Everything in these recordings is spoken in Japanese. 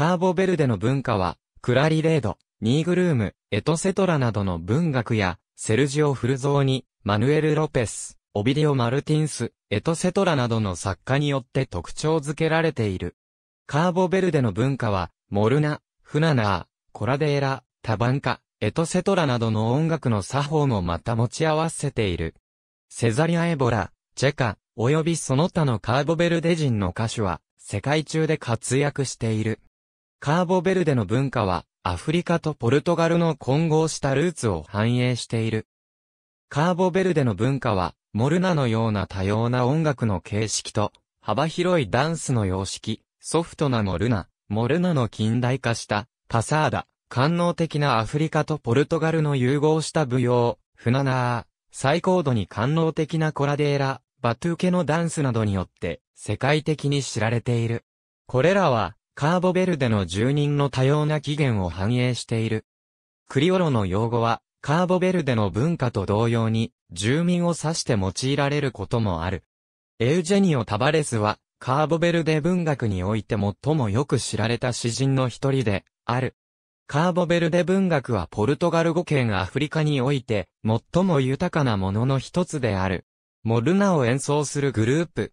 カーボベルデの文化は、クラリレード、ニーグルーム、エトセトラなどの文学や、セルジオ・フルゾーニ、マヌエル・ロペス、オビデオ・マルティンス、エトセトラなどの作家によって特徴づけられている。カーボベルデの文化は、モルナ、フナナー、コラデーラ、タバンカ、エトセトラなどの音楽の作法もまた持ち合わせている。セザリア・エボラ、チェカ、およびその他のカーボベルデ人の歌手は、世界中で活躍している。カーボベルデの文化は、アフリカとポルトガルの混合したルーツを反映している。カーボベルデの文化は、モルナのような多様な音楽の形式と、幅広いダンスの様式、ソフトなモルナ、モルナの近代化した、パサーダ、官能的なアフリカとポルトガルの融合した舞踊、フナナー、最高度に官能的なコラデーラ、バトゥーケのダンスなどによって、世界的に知られている。これらは、カーボベルデの住人の多様な起源を反映している。クリオロの用語は、カーボベルデの文化と同様に、住民を指して用いられることもある。エウジェニオ・タバレスは、カーボベルデ文学において最もよく知られた詩人の一人で、ある。カーボベルデ文学はポルトガル語圏アフリカにおいて、最も豊かなものの一つである。モルナを演奏するグループ。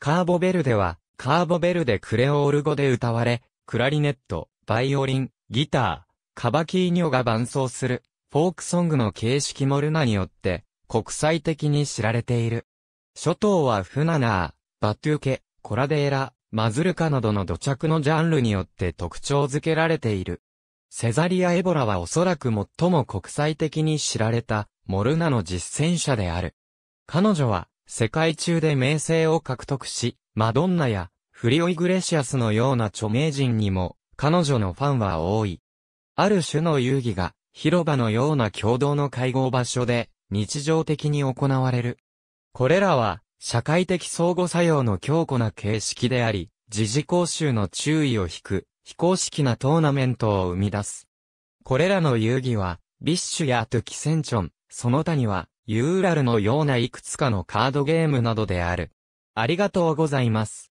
カーボベルデは、カーボベルデクレオール語で歌われ、クラリネット、バイオリン、ギター、カバキーニョが伴奏する、フォークソングの形式モルナによって、国際的に知られている。諸島はフナナー、バトゥーケ、コラデーラ、マズルカなどの土着のジャンルによって特徴づけられている。セザリア・エボラはおそらく最も国際的に知られた、モルナの実践者である。彼女は、世界中で名声を獲得し、マドンナやフリオ・イグレシアスのような著名人にも彼女のファンは多い。ある種の遊戯が広場のような共同の会合場所で日常的に行われる。これらは社会的相互作用の強固な形式であり、自治講習の注意を引く非公式なトーナメントを生み出す。これらの遊戯は、ビッシュやトゥキセンチョン、その他には、ユーラルのようないくつかのカードゲームなどである。ありがとうございます。